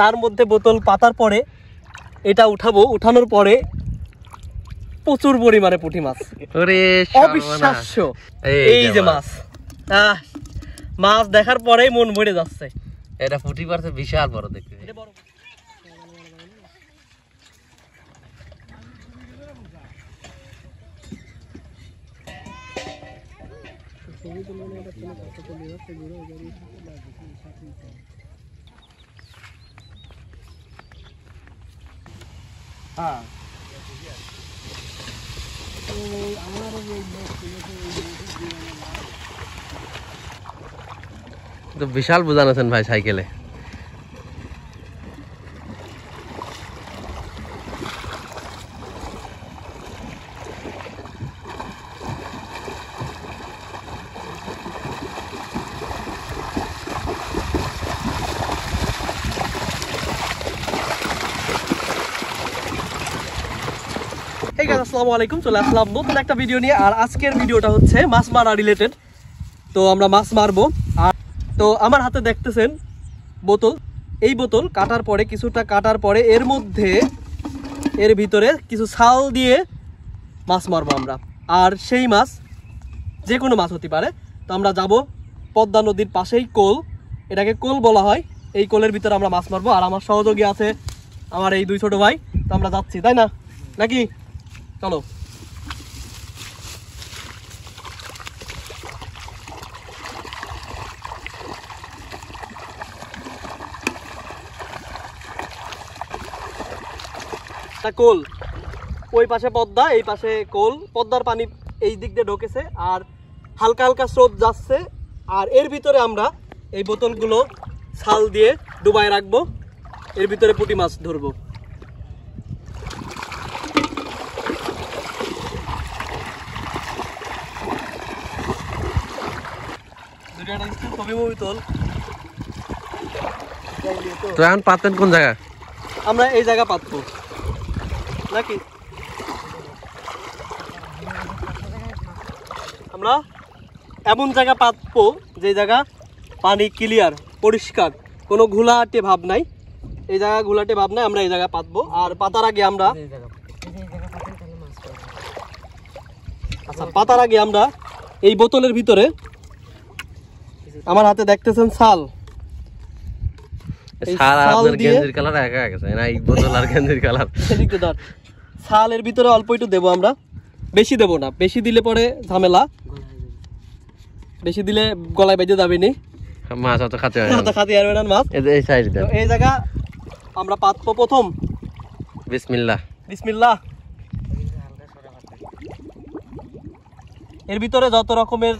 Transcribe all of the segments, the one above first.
তার মধ্যে বোতল পাতার পরে এটা উঠাবো উঠানোর পরে প্রচুর পরিমাণে পুঁটি মাছ অবিশ্বাস্য এই যে মাছ মাছ দেখার পরে মন ভরে যাচ্ছে এটা পুঁটি পারছে বিশাল বড় দেখতে हाँ। तो विशाल बुजाना भाई साइकिल আসসালামু আলাইকুম চলে আসলাম নতুন একটা ভিডিও নিয়ে আর আজকের ভিডিওটা হচ্ছে মাছ মারা রিলেটেড তো আমরা মাছ মারবো আর তো আমার হাতে দেখতেছেন বোতল এই বোতল কাটার পরে কিছুটা কাটার পরে এর মধ্যে এর ভিতরে কিছু ছাল দিয়ে মাছ মারবো আমরা আর সেই মাছ যে কোনো মাছ হতে পারে তো আমরা যাব পদ্মা নদীর পাশেই কোল এটাকে কোল বলা হয় এই কোলের ভিতরে আমরা মাছ মারবো আর আমার সহযোগী আছে আমার এই দুই ছোট ভাই তো আমরা যাচ্ছি তাই না নাকি চলো কোল ওই পাশে পদ্মা এই পাশে কোল পদ্মার পানি এই দিক দিয়ে ঢোকেছে আর হালকা হালকা স্রোত যাচ্ছে আর এর ভিতরে আমরা এই বোতলগুলো ছাল দিয়ে ডুবাই রাখবো এর ভিতরে পুটি মাছ ধরবো তো এখন পাতেন কোন জায়গা আমরা এই জায়গা পাতবো নাকি আমরা এমন জায়গা পাতবো যে জায়গা পানি ক্লিয়ার পরিষ্কার কোনো ঘোলাটে ভাব নাই এই জায়গা ঘোলাটে ভাব নাই আমরা এই জায়গা পাতবো আর পাতার আগে আমরা আচ্ছা পাতার আগে আমরা এই বোতলের ভিতরে আমার হাতে দেখতেছেন শাল ভিতরে অল্প একটু আমরা বেশি না বেশি দিলে পরে ঝামেলা বেশি দিলে গলায় বেজে যাবে নি মাছ অত খাতে না মাছ এই সাইড এই জায়গা আমরা পাতবো প্রথম বিসমিল্লাহ বিসমিল্লাহ এর ভিতরে যত রকমের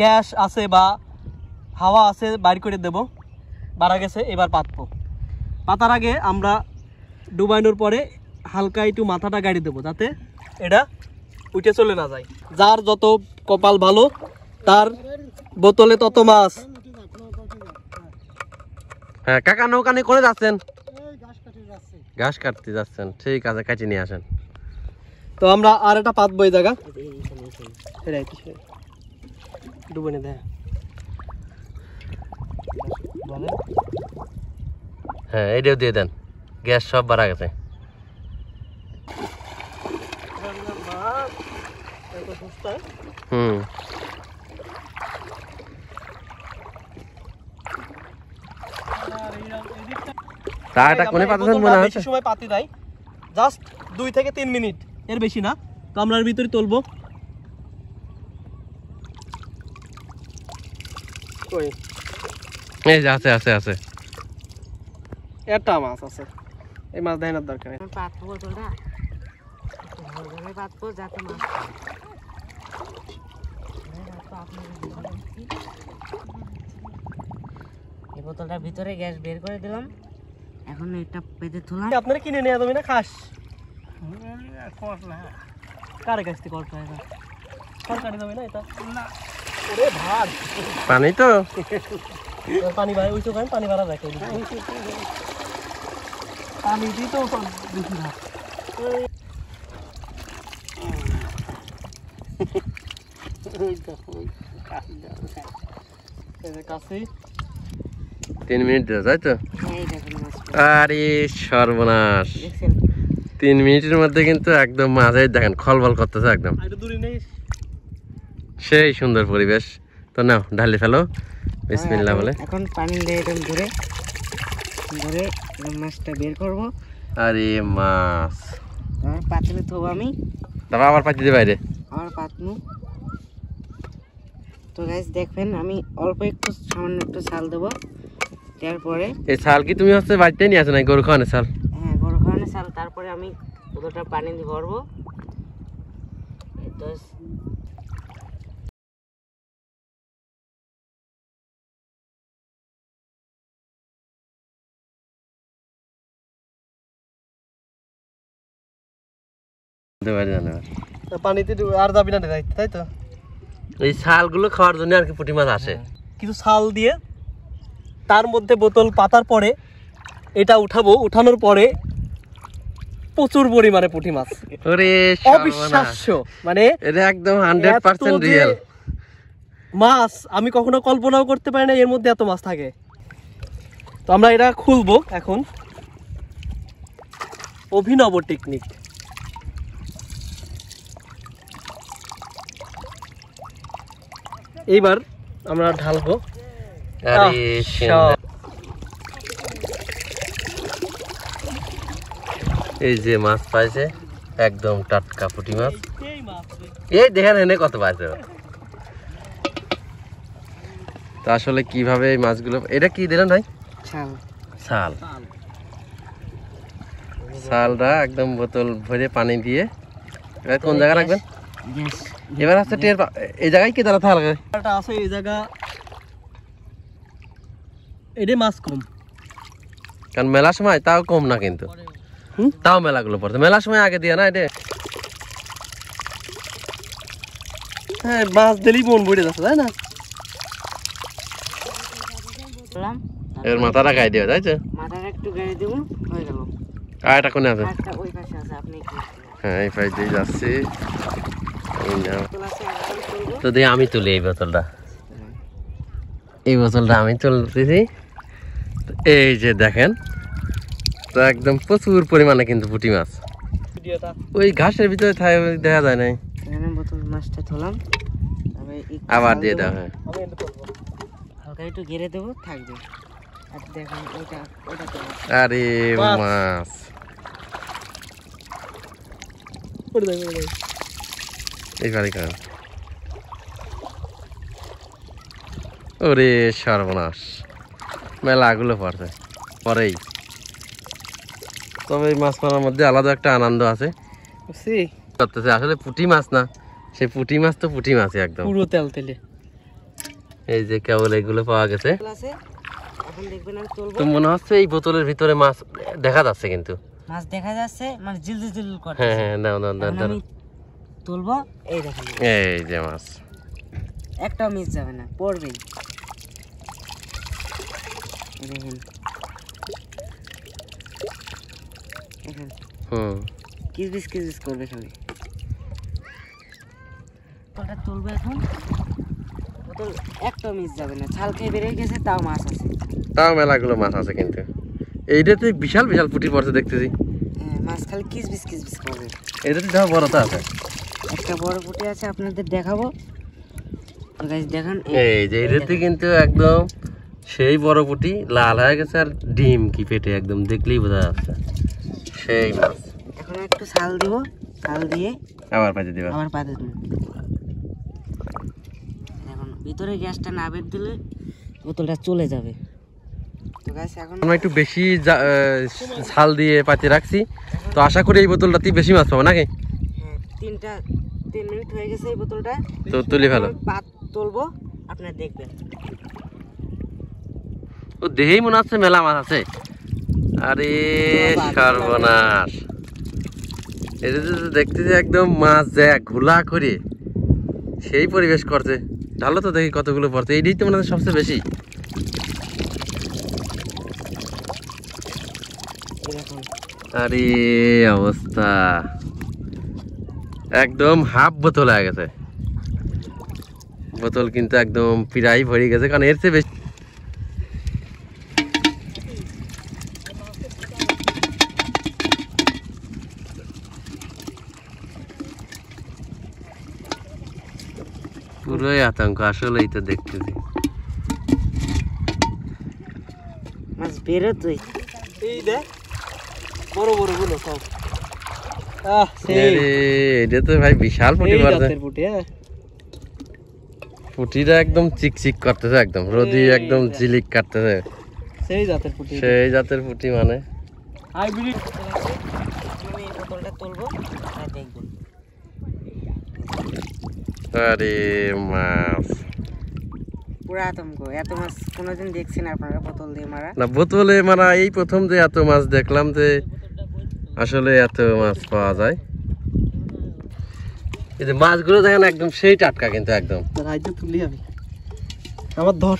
গ্যাস আছে বা হাওয়া আছে বাইর করে দেব বাড়া গেছে এবার পাতবো পাতার আগে আমরা ডুবাইনোর পরে হালকা একটু মাথাটা গাড়ি দেবো যাতে এটা উঠে চলে না যায় যার যত কপাল ভালো তার বোতলে তত মাছ হ্যাঁ কাকা নৌকানে করে যাচ্ছেন ঘাস কাটতে যাচ্ছেন ঠিক আছে কাটি নিয়ে আসেন তো আমরা আর একটা পাতবো এই জায়গা ডুবে নে হ্যাঁ এইটাও দিয়ে দেন গ্যাস সব বাড়া গেছে হুম সময় পাতি দেয় জাস্ট দুই থেকে তিন মিনিট এর বেশি না কামরার ভিতরে তুলবো কই এই যে আছে আছে আছে এটা মাছ আছে এই মাছ দেখানোর দরকার নেই এই বোতলটার ভিতরে গ্যাস বের করে দিলাম এখন এটা পেতে তুললাম আপনারা কিনে নিয়ে তুমি না খাস কার কাছ থেকে কল সরকারি যাবে না এটা না পানি তো পানি ভাই ওই চোখান পানি ভাড়া রাখে পানি দি তো বেশি ভাগ তিন মিনিট তাই তো আরে সর্বনাশ তিন মিনিটের মধ্যে কিন্তু একদম মাঝে দেখেন খলবল করতেছে একদম সেই সুন্দর পরিবেশ তো নাও ঢালে ফেলো বিসমিল্লা বলে হ্যাঁ, এখন পানি দিয়ে একদম ধরে ধরে মাছটা বের করব আরে মাছ আমার পাতলে থব আমি তারপর আবার পাতি দে বাইরে আমার পাতনু তো গাইস দেখবেন আমি অল্প একটু সামান্য একটু চাল দেবো তারপরে এই চাল কি তুমি হচ্ছে বাইতে নিয়ে আসো না গরু খানে চাল হ্যাঁ গরু খানে চাল তারপরে আমি পুরোটা পানি দিয়ে ভরবো তো মাছ তার মধ্যে বোতল পাতার পরে এটা উঠাবো উঠানোর পরে প্রচুর পুঁটি মাছ অবিশ্বাস্য মানে মাছ আমি কখনো কল্পনাও করতে পারি না এর মধ্যে এত মাছ থাকে তো আমরা এটা খুলবো এখন অভিনব টেকনিক এইবার আমরা ঢালবো এই যে মাছ পাইছে একদম টাটকা পুটি মাছ এই দেখেন এনে কত পাইছে তা আসলে কিভাবে এই মাছগুলো এটা কি দিলেন ভাই শাল শালটা একদম বোতল ভরে পানি দিয়ে কোন জায়গায় রাখবেন এবার আছে টের এই জায়গায় কি দাঁড়াতে হালকা আছে এই জায়গা এটাই মাছ কম কারণ মেলা সময় তাও কম না কিন্তু তাও মেলাগুলো পড়তো মেলার সময় আগে দিয়ে না এটা হ্যাঁ মাছ দিলেই মন বইটে যাচ্ছে তাই না এবার মাথাটা গায়ে দেওয়া তাই তো মাথা একটু গায়ে দিব হয়ে গেল আর এটা কোনে আছে হ্যাঁ এই পাশে দিয়ে যাচ্ছি তো দিয়ে আমি তুলি এই বোতলটা এই বোতলটা আমি তুলতেছি এই যে দেখেন তো একদম প্রচুর পরিমাণে কিন্তু পুঁটি মাছ ওই ঘাসের ভিতরে দেখা যায় নাই আবার দিয়ে দেওয়া হয় হ্যাঁ। আরে মাছ এই ওরে সর্বনাশ মেলা আগুলো পড়ছে পরেই তবে এই মাছ মারার মধ্যে আলাদা একটা আনন্দ আছে করতেছে আসলে পুটি মাছ না সেই পুটি মাছ তো পুটি মাছই একদম পুরো তেল তেলে এই যে কেবল এগুলো পাওয়া গেছে তো মনে হচ্ছে এই বোতলের ভিতরে মাছ দেখা যাচ্ছে কিন্তু মাছ দেখা যাচ্ছে মানে জিল জিল করে হ্যাঁ হ্যাঁ না না না তুলবো এই দেখেন এই যে মাছ একটা মিস যাবে না পড়বেই দেখেন করবে এখন একটা যাবে না গেছে তাও মাছ আছে তাও মেলাগুলো মাছ আছে কিন্তু বিশাল বিশাল পুঁটি পড়ছে দেখতেছি হ্যাঁ, মাছ খালি কিসবিস কিসবিস করবে এটাতে তো বড়টা আছে একটা বড় পুটি আছে আপনাদের দেখাবো দেখান এই যে কিন্তু একদম সেই বড় পুঁটি লাল হয়ে গেছে আর ডিম কি পেটে একদম দেখলেই বোঝা যাচ্ছে সেই মাছ একটু দিব দিয়ে পাতে দেবো আবার এখন ভিতরে গ্যাসটা না দিলে বোতলটা চলে যাবে একটু বেশি ঝাল দিয়ে পাতি রাখছি তো আশা করি এই বোতলটা বেশি মাছ পাবো নাকি তিনটা তিন মিনিট হয়ে গেছে এই বোতলটা তো তুলি ভালো পাত তুলবো আপনারা দেখবেন ও দেহেই মনে হচ্ছে মেলা মাছ আছে আরে সর্বনাশ দেখতে যে একদম মাছ দেখ ঘোলা করে সেই পরিবেশ করছে ঢালো তো দেখি কতগুলো পড়ছে এইটাই তো মনে হয় সবচেয়ে বেশি আরে অবস্থা একদম হাফ বোতল হয়ে গেছে বোতল কিন্তু একদম প্রায় ভরে গেছে কারণ এর চেয়ে বেশি পুরোই আতঙ্ক আসলেই তো দেখতেছি বেরোতো এই দেখ বড় বড় গুলো সব হ্যাঁ। মানে। আরে মাছ এত মাছ কোনোদিন বোতল দিয়ে বোতলে মারা এই প্রথম যে এত মাছ দেখলাম যে আসলে এত মাছ পাওয়া যায় এই যে মাছগুলো দেখেন একদম সেই টাটকা কিন্তু একদম আমার ধর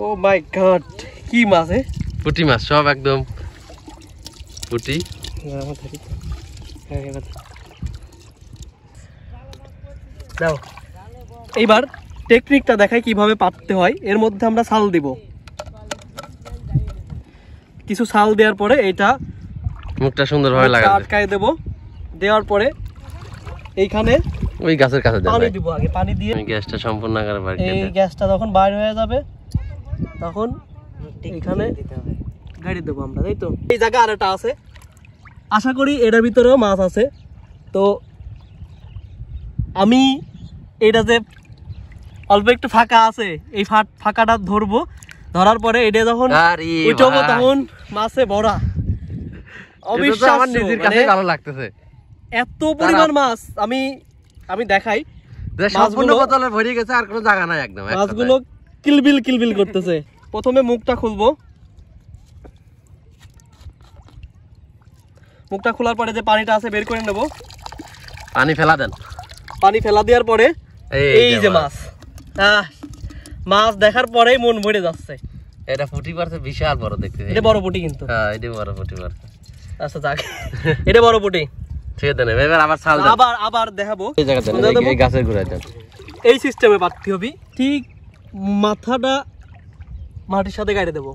ও মাই গড কি মাছ এ পুঁটি মাছ সব একদম পুঁটি হ্যাঁ, এইবার টেকনিকটা দেখাই কিভাবে পাততে হয় এর মধ্যে আমরা সাল দিব কিছু ছাল দেওয়ার পরে এটা মুখটা সুন্দর ভাবে আটকায় দেব দেওয়ার পরে এইখানে ওই গাছের কাছে পানি দিব আগে পানি দিয়ে গ্যাসটা সম্পূর্ণ আকারে বাইরে এই গ্যাসটা যখন বাইর হয়ে যাবে তখন এখানে গাড়ি দেবো আমরা তাই তো এই জায়গা আর একটা আছে আশা করি এটার ভিতরেও মাছ আছে তো আমি এটা যে অল্প একটু ফাঁকা আছে এই ফাঁকাটা ধরবো ধরার পরে এটা যখন উঠবো তখন মাছে ভরা মানে মাছ করতেছে প্রথমে মুখটা খুলবো মুখটা খোলার পরে যে পানিটা আছে বের করে নেব পানি ফেলা দেন পানি ফেলা দেওয়ার পরে এই যে মাছ মাছ দেখার পরেই মন ভরে যাচ্ছে এটা পুটি পারছে বিশাল বড় দেখতে এটা বড় পুটি কিন্তু হ্যাঁ এটা বড় পুটি পারছে আচ্ছা যাক এটা বড় পুটি ঠিক আছে এবার আবার ছাল আবার আবার দেখাবো এই জায়গাতে এই গাছের গোড়ায় দেন এই সিস্টেমে পাতি হবে ঠিক মাথাটা মাটির সাথে গাড়ে দেবো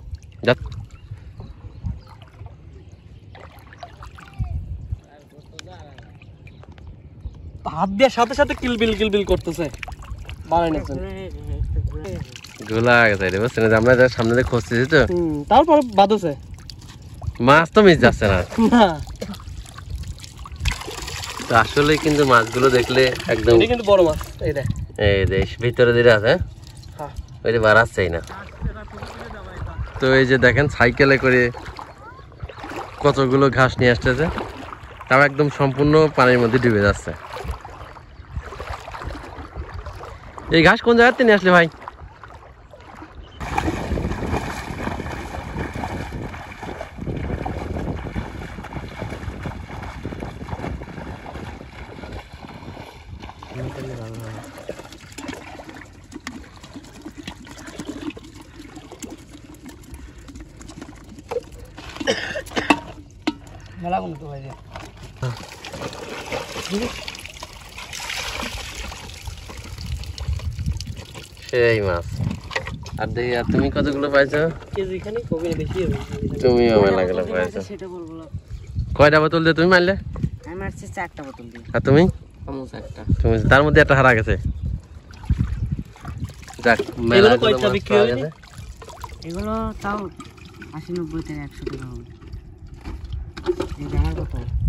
হাত দেওয়ার সাথে সাথে কিলবিল কিলবিল করতেছে মাছ তো আসলে কিন্তু মাছগুলো দেখলে একদম এই দেখ ভিতরে দিয়ে আছে ওই বাড়াচ্ছেই না তো এই যে দেখেন সাইকেলে করে কতগুলো ঘাস নিয়ে আসতেছে তারা একদম সম্পূর্ণ পানির মধ্যে ডুবে যাচ্ছে এই ঘাস কোন জায়গার নিয়ে আসলে ভাই মেলা কোন তো ভাই সেই মাছ আর দেখি আর তুমি কতগুলো পাইছো তুমি কয়টা বোতল দিয়ে তুমি মারলে চারটা বোতল আর তুমি তুমি তার মধ্যে একটা হারা গেছে এগুলো তাও আশি নব্বই থেকে একশো টাকা হবে